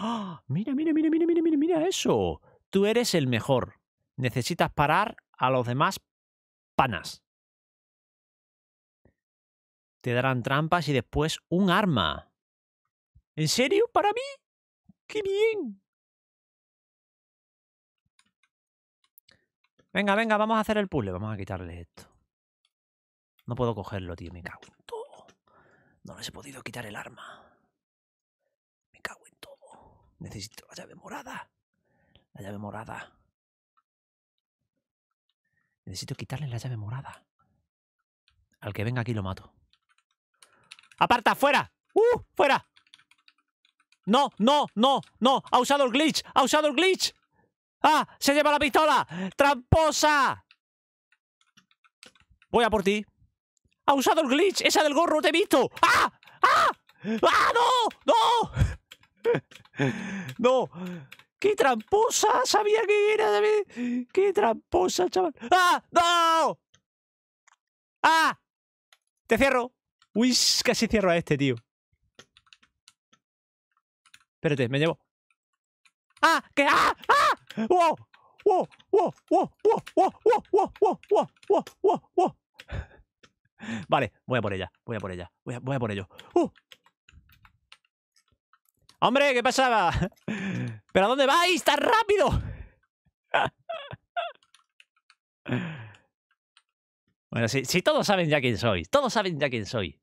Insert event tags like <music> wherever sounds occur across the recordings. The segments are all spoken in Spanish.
¡Ah! Mira, mira, mira, mira, mira, mira, mira eso. Tú eres el mejor. Necesitas parar a los demás panas. Te darán trampas y después un arma. ¿En serio? ¿Para mí? ¡Qué bien! Venga, venga, vamos a hacer el puzzle. Vamos a quitarle esto. No puedo cogerlo, tío, me cago todo. No les he podido quitar el arma. Necesito la llave morada. La llave morada. Necesito quitarle la llave morada. Al que venga aquí lo mato. ¡Aparta! ¡Fuera! ¡Uh! ¡Fuera! ¡No! ¡No! ¡No! ¡No! ¡Ha usado el glitch! ¡Ha usado el glitch! ¡Ah! ¡Se lleva la pistola! ¡Tramposa! Voy a por ti. ¡Ha usado el glitch! ¡Esa del gorro! ¡Te he visto! ¡Ah! ¡Ah! ¡Ah! ¡No! ¡No! no. ¡Qué tramposa! Sabía que era mí ¡Qué tramposa, chaval! ¡Ah! ¡No! ¡Ah! ¡Te cierro! Uy, casi cierro a este, tío. Espérate, me llevo. ¡Ah! qué ¡Ah! ¡Ah! ¡Wow! ¡Wow! ¡Wow! ¡Wow! ¡Wow! ¡Wow! ¡Wow! ¡Wow! ¡Wow! ¡Wow! Vale, voy a por ella, voy a por ella, voy a, por ello. ¡Uh! ¡Hombre, qué pasaba! ¿Pero a dónde vais? ¡Tan rápido! Bueno, si, todos saben ya quién soy. Todos saben ya quién soy.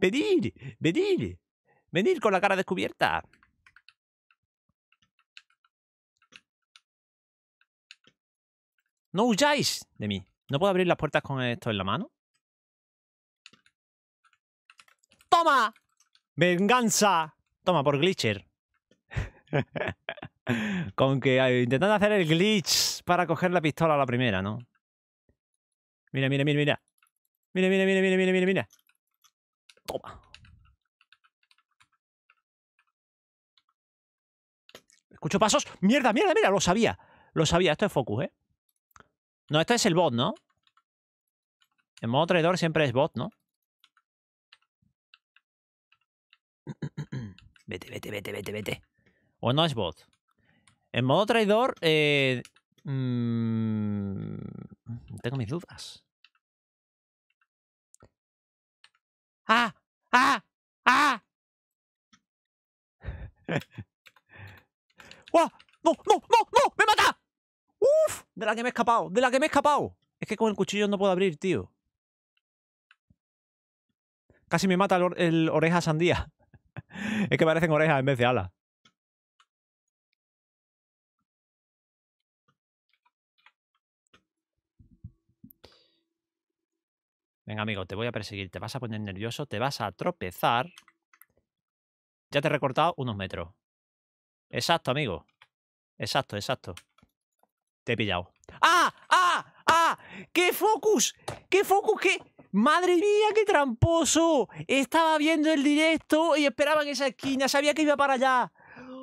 venid, venid. Venid con la cara descubierta. No huyáis de mí. ¿No puedo abrir las puertas con esto en la mano? ¡Toma! ¡Venganza! Toma, por glitcher. <laughs> Con que eh, intentando hacer el glitch para coger la pistola a la primera, ¿no? Mira, mira, mira, mira. Mira, mira, mira, mira, mira, mira, mira. Toma. Escucho pasos. ¡Mierda, mierda, mira, Lo sabía. Lo sabía. Esto es Focus, ¿eh? No, esto es el bot, ¿no? El modo traidor siempre es bot, ¿no? <clears throat> vete, vete, vete, vete, vete. O no es bot. En modo traidor, eh, mm, tengo mis dudas. ¡Ah! ¡Ah! ¡Ah! <laughs> no, no, no! ¡Me mata! ¡Uf! De la que me he escapado, de la que me he escapado. Es que con el cuchillo no puedo abrir, tío. Casi me mata el oreja sandía. <laughs> es que parecen orejas en vez de alas. Venga, amigo, te voy a perseguir. Te vas a poner nervioso, te vas a tropezar. Ya te he recortado unos metros. Exacto, amigo. Exacto, exacto. Te he pillado. ¡Ah! ¡Ah! ¡Ah! ¡Qué focus! ¡Qué focus! ¡Qué, Madre mía, qué tramposo. Estaba viendo el directo y esperaba en esa esquina. Sabía que iba para allá.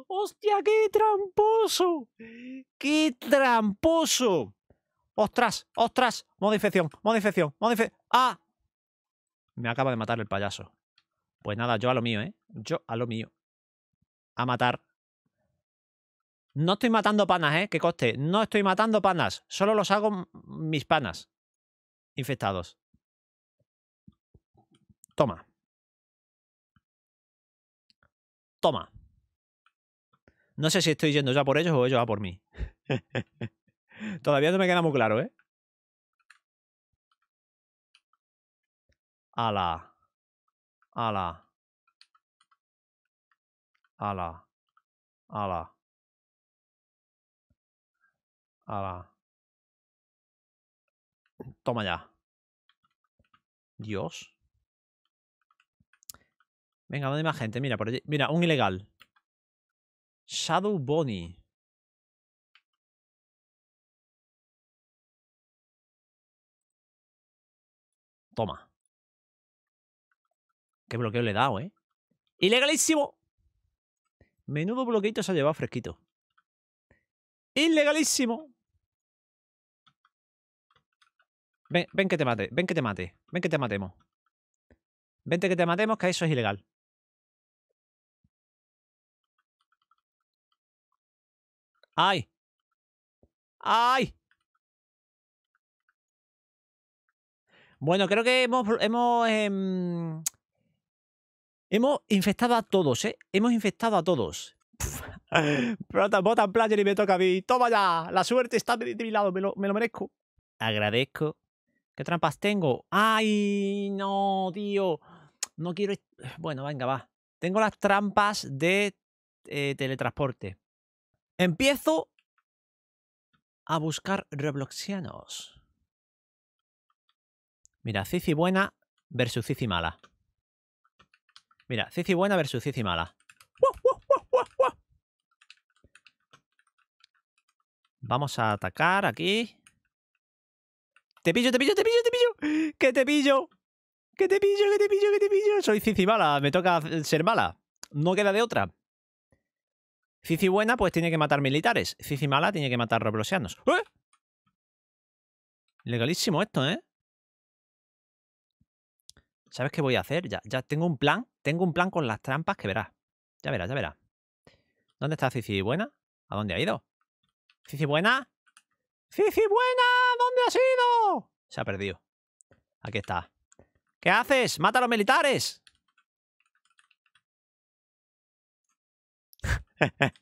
Hostia, qué tramposo. Qué tramposo. Ostras, ostras. Modo infección, modo infección, infección. Ah. Me acaba de matar el payaso. Pues nada, yo a lo mío, ¿eh? Yo a lo mío. A matar. No estoy matando panas, ¿eh? Que coste. No estoy matando panas. Solo los hago mis panas. Infectados. Toma. Toma. No sé si estoy yendo ya por ellos o ellos a por mí. <laughs> Todavía no me queda muy claro, ¿eh? Ala. Ala. Ala. Ala. Ala. Toma ya. Dios. Venga, ¿dónde más gente? Mira, por allí. Mira, un ilegal. Shadow Bonnie. Toma. Qué bloqueo le he dado, ¿eh? ¡Ilegalísimo! Menudo bloqueito se ha llevado fresquito. ¡Ilegalísimo! Ven, ven que te mate, ven que te mate, ven que te matemos. Vente que te matemos, que eso es ilegal. ¡Ay! ¡Ay! Bueno, creo que hemos... Hemos, em, hemos infectado a todos, ¿eh? Hemos infectado a todos. Botan player y me toca a mí. ¡Toma ya! La suerte está de, mi lado, me lo, merezco. Agradezco. ¿Qué trampas tengo? ¡Ay! No, tío. No quiero... <sighs> Bueno, venga, va. Tengo las trampas de eh, teletransporte. Empiezo a buscar Robloxianos. Mira, Cici buena versus Cici mala. Mira, Cici buena versus Cici mala. Vamos a atacar aquí. ¡Te pillo, te pillo, te pillo, te pillo! ¡Que te pillo! ¡Que te pillo, que te pillo, que te pillo! Soy Cici mala, me toca ser mala. No queda de otra. Cici buena, pues tiene que matar militares. Cici mala, tiene que matar robloxianos. ¡Eh! Legalísimo esto, ¿eh? ¿Sabes qué voy a hacer? Ya, ya tengo un plan. Tengo un plan con las trampas que verás. Ya verás, ya verás. ¿Dónde está Cici buena? ¿A dónde ha ido? ¿Cici buena? ¡Cici buena! ¿Dónde has ido? Se ha perdido. Aquí está. ¿Qué haces? ¡Mata a los militares! <laughs>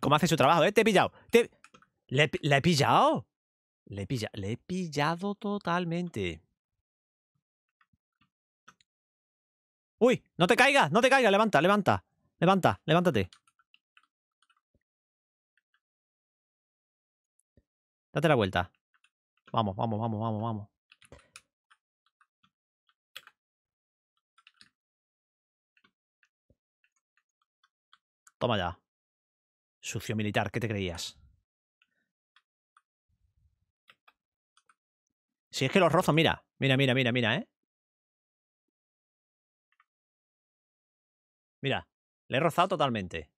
¿Cómo hace su trabajo, eh? Te he pillado. Te... ¿Le, he pillado? Le he, Le he pillado totalmente. ¡Uy! ¡No te caigas! ¡No te caigas! ¡Levanta, levanta! ¡Levanta, levántate! Date la vuelta. Vamos, vamos, vamos, vamos, vamos. Toma ya. Sucio militar, ¿qué te creías? Si es que los rozo, mira. Mira, mira, mira, mira, ¿eh? Mira, le he rozado totalmente.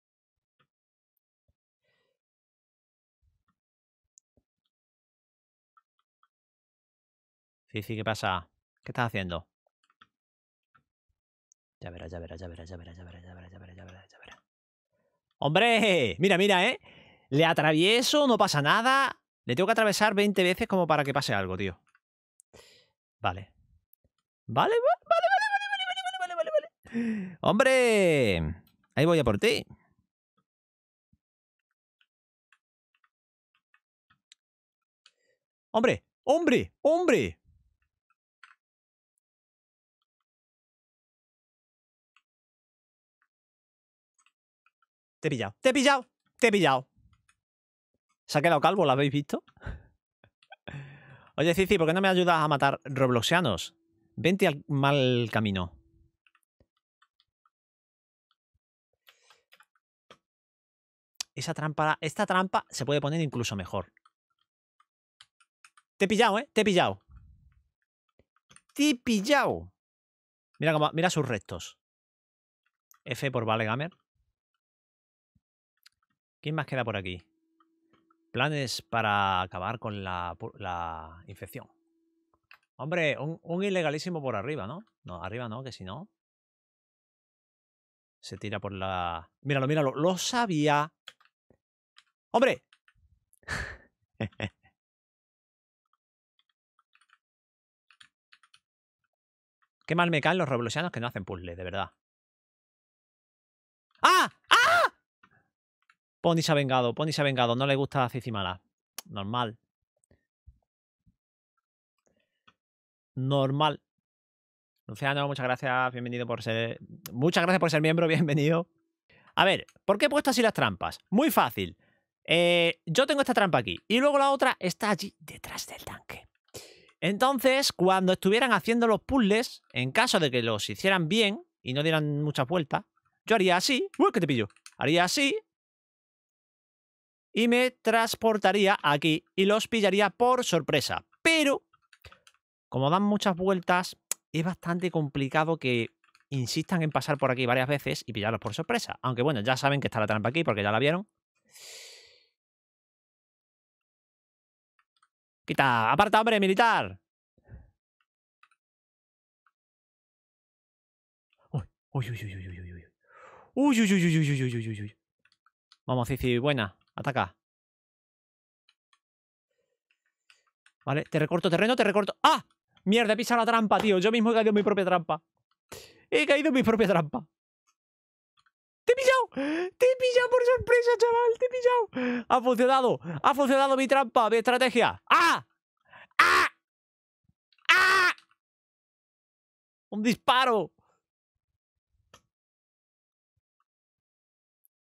Sí, sí, ¿qué pasa? ¿Qué estás haciendo? Ya verás, ya verás, ya verás, ya verás, ya verás, ya verás, ya verás, ya verás, ya verás, ya verás. ¡Hombre! Mira, mira, ¿eh? Le atravieso, no pasa nada. Le tengo que atravesar 20 veces como para que pase algo, tío. Vale. Vale, vale, vale, vale, vale, vale, vale, vale, vale. ¡Hombre! Ahí voy a por ti. ¡Hombre! ¡Hombre! ¡Hombre! Te he pillado, te he pillado, te he pillado. Se ha quedado calvo, ¿lo habéis visto? <laughs> Oye, sí, ¿por qué no me ayudas a matar robloxianos? Vente al mal camino. Esa trampa, esta trampa se puede poner incluso mejor. Te he pillado, ¿eh? Te he pillado. Te he pillado. Mira, mira sus restos. F por Vale Gamer. ¿Quién más queda por aquí? Planes para acabar con la, infección. Hombre, un, ilegalísimo por arriba, ¿no? No, arriba no, que si no. Se tira por la... Míralo, míralo. Lo sabía. ¡Hombre! <laughs> Qué mal me caen los revolucionarios que no hacen puzzles, de verdad. ¡Ah! Pony se ha vengado, Pony se ha vengado. No le gusta a Cicimala. Normal. Normal. Luciano, muchas gracias. Bienvenido por ser. Muchas gracias por ser miembro. <laughs> Bienvenido. A ver, ¿por qué he puesto así las trampas? Muy fácil. Eh, yo tengo esta trampa aquí. Y luego la otra está allí detrás del tanque. Entonces, cuando estuvieran haciendo los puzzles, en caso de que los hicieran bien y no dieran muchas vueltas, yo haría así. ¡Uy, que te pillo! Haría así, y me transportaría aquí y los pillaría por sorpresa. Pero, como dan muchas vueltas, es bastante complicado que insistan en pasar por aquí varias veces y pillarlos por sorpresa. Aunque bueno, ya saben que está la trampa aquí porque ya la vieron. Quita, aparta, hombre, militar. Uy, uy, uy, uy, uy, uy, uy. Uy, uy, uy, buena. Ataca. Vale, te recorto terreno, te recorto... ¡Ah! Mierda, he pisado la trampa, tío. Yo mismo he caído en mi propia trampa. He caído en mi propia trampa. ¡Te he pillado! ¡Te he pillado por sorpresa, chaval! ¡Te he pillado! ¡Ha funcionado! ¡Ha funcionado mi trampa, mi estrategia! ¡Ah! ¡Ah! ¡Ah! ¡Un disparo!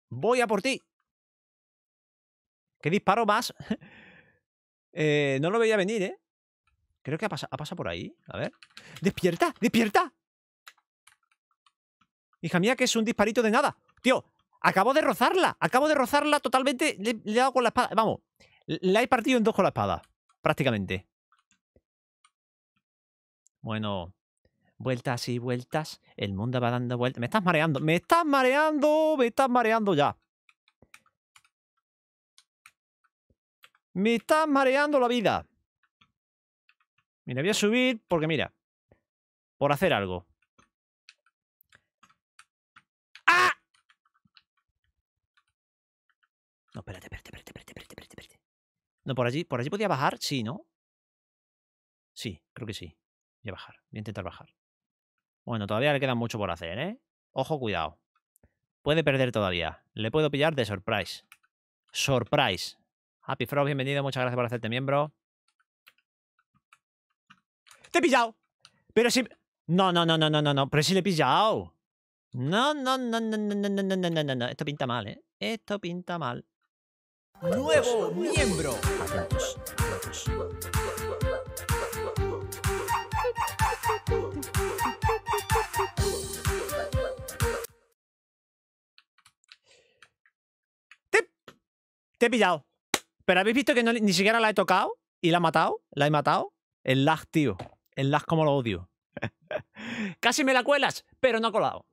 Voy a por ti. ¿Qué disparo más? <laughs> Eh, no lo veía venir, ¿eh? Creo que ha, pasado por ahí. A ver. ¡Despierta! ¡Despierta! Hija mía, que es un disparito de nada. Tío, acabo de rozarla. Acabo de rozarla totalmente. Le, le he dado con la espada. Vamos. La he partido en dos con la espada. Prácticamente. Bueno. Vueltas y vueltas. El mundo va dando vueltas. Me estás mareando. Me estás mareando. Me estás mareando ya. Me estás mareando la vida. Mira, voy a subir porque mira. Por hacer algo. ¡Ah! No, espérate, espérate, espérate, espérate, espérate, espérate. No, por allí, por allí podía bajar, sí, ¿no? Sí, creo que sí. Voy a bajar, voy a intentar bajar. Bueno, todavía le queda mucho por hacer, ¿eh? Ojo, cuidado. Puede perder todavía. Le puedo pillar de surprise. Surprise. Happy bienvenido. Muchas gracias por hacerte miembro. Te he pillado. Pero si... No, no, no, no, no, no, no. Pero si le he pillado. No, no, no, no, no, no, no, no, no, no. Esto pinta mal, ¿eh? Esto pinta mal. Nuevo miembro. Te, te he pillado. Pero habéis visto que ni siquiera la he tocado y la he matado. La he matado. El lag, tío. El lag como lo odio. <laughs> Casi me la cuelas, pero no ha colado.